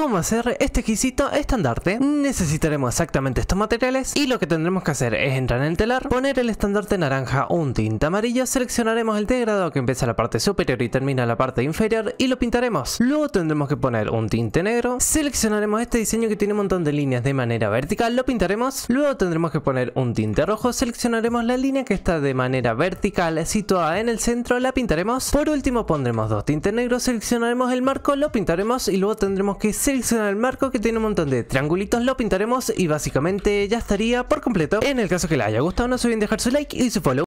cómo hacer este exquisito estandarte. Necesitaremos exactamente estos materiales y lo que tendremos que hacer es entrar en el telar, poner el estandarte naranja un tinte amarillo, seleccionaremos el degradado que empieza la parte superior y termina la parte inferior y lo pintaremos. Luego tendremos que poner un tinte negro, seleccionaremos este diseño que tiene un montón de líneas de manera vertical, lo pintaremos. Luego tendremos que poner un tinte rojo, seleccionaremos la línea que está de manera vertical situada en el centro, la pintaremos. Por último pondremos dos tintes negros, seleccionaremos el marco, lo pintaremos y luego tendremos que seleccionar el marco que tiene un montón de triangulitos, lo pintaremos y básicamente ya estaría por completo. En el caso que les haya gustado no se olviden dejar su like y su follow.